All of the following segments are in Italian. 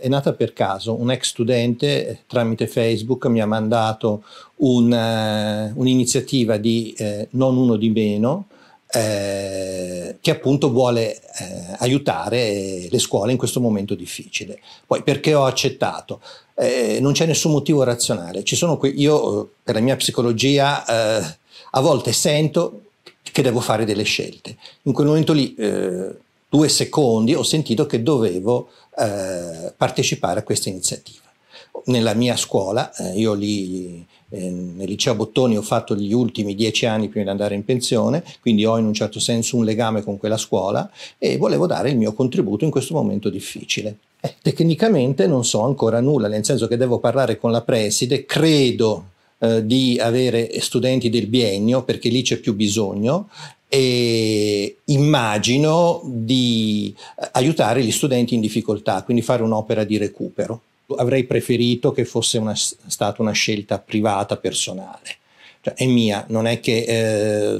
è nata per caso. Un ex studente eh, tramite Facebook mi ha mandato un, eh, un'iniziativa di eh, Non uno di meno, eh, che appunto vuole eh, aiutare le scuole in questo momento difficile. Poi perché ho accettato? Eh, non c'è nessun motivo razionale. Ci Que- io eh, per la mia psicologia a volte sento che devo fare delle scelte. In quel momento lì due secondi ho sentito che dovevo eh, partecipare a questa iniziativa. Nella mia scuola, eh, io lì eh, nel liceo Bottoni ho fatto gli ultimi dieci anni prima di andare in pensione, quindi ho in un certo senso un legame con quella scuola e volevo dare il mio contributo in questo momento difficile. Eh, tecnicamente non so ancora nulla, nel senso che devo parlare con la preside, credo eh, di avere studenti del biennio perché lì c'è più bisogno e immagino di eh, aiutare gli studenti in difficoltà, quindi fare un'opera di recupero. Avrei preferito che fosse una, stata una scelta privata, personale. Cioè, è mia, non è che eh,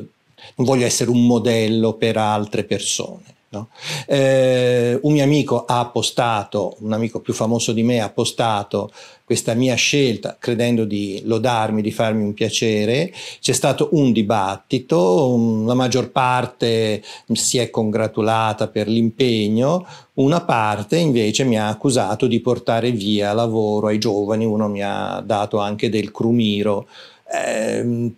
non voglio essere un modello per altre persone. No? Eh, un mio amico ha postato, un amico più famoso di me ha postato questa mia scelta credendo di lodarmi, di farmi un piacere. C'è stato un dibattito, un, la maggior parte si è congratulata per l'impegno, una parte invece mi ha accusato di portare via lavoro ai giovani, uno mi ha dato anche del crumiro. Eh,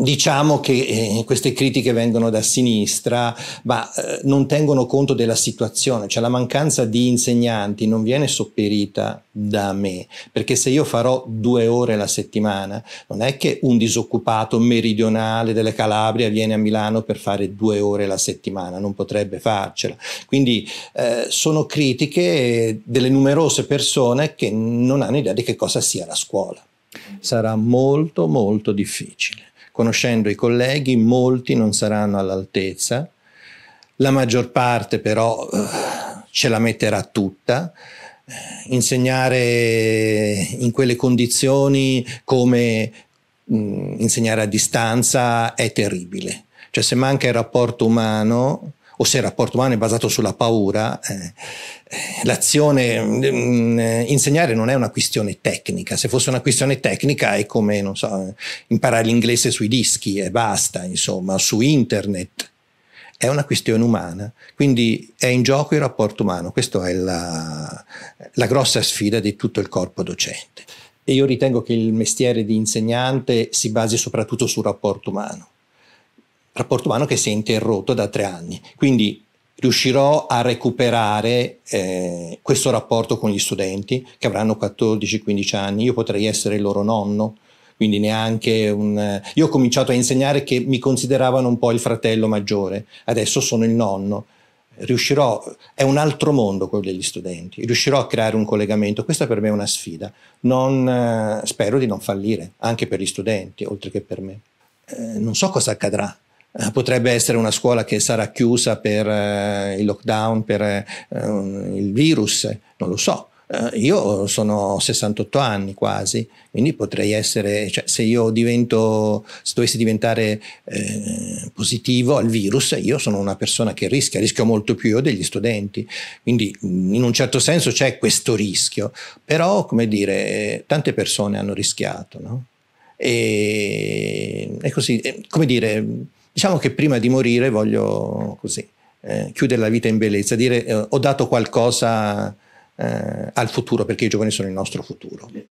diciamo che eh, queste critiche vengono da sinistra, ma eh, non tengono conto della situazione, cioè la mancanza di insegnanti non viene sopperita da me, perché se io farò due ore la settimana, non è che un disoccupato meridionale delle Calabria viene a Milano per fare due ore la settimana, non potrebbe farcela. Quindi eh, sono critiche delle numerose persone che non hanno idea di che cosa sia la scuola. Sarà molto molto difficile conoscendo i colleghi, molti non saranno all'altezza, la maggior parte però eh, ce la metterà tutta. Eh, insegnare in quelle condizioni come mh, mm, insegnare a distanza è terribile. Cioè se manca il rapporto umano o se il rapporto umano è basato sulla paura, eh, eh l'azione, mh, mm, eh, insegnare non è una questione tecnica, se fosse una questione tecnica è come, non so, imparare l'inglese sui dischi e basta, insomma, su internet. È una questione umana, quindi è in gioco il rapporto umano, questa è la, la grossa sfida di tutto il corpo docente. E io ritengo che il mestiere di insegnante si basi soprattutto sul rapporto umano rapporto umano che si è interrotto da tre anni. Quindi riuscirò a recuperare eh, questo rapporto con gli studenti che avranno 14-15 anni, io potrei essere il loro nonno, quindi neanche un... Io ho cominciato a insegnare che mi consideravano un po' il fratello maggiore, adesso sono il nonno. Riuscirò, è un altro mondo quello degli studenti, riuscirò a creare un collegamento, questa per me è una sfida, non, eh, spero di non fallire, anche per gli studenti, oltre che per me. Eh, non so cosa accadrà, eh, potrebbe essere una scuola che sarà chiusa per eh, il lockdown, per eh, il virus, non lo so. Io sono 68 anni quasi, quindi potrei essere, cioè se io divento, se dovessi diventare eh, positivo al virus, io sono una persona che rischia, rischio molto più io degli studenti, quindi in un certo senso c'è questo rischio, però come dire, tante persone hanno rischiato, no? E, è così, è, come dire Diciamo che prima di morire voglio così, eh, chiudere la vita in bellezza, dire eh, ho dato qualcosa eh, al futuro perché i giovani sono il nostro futuro.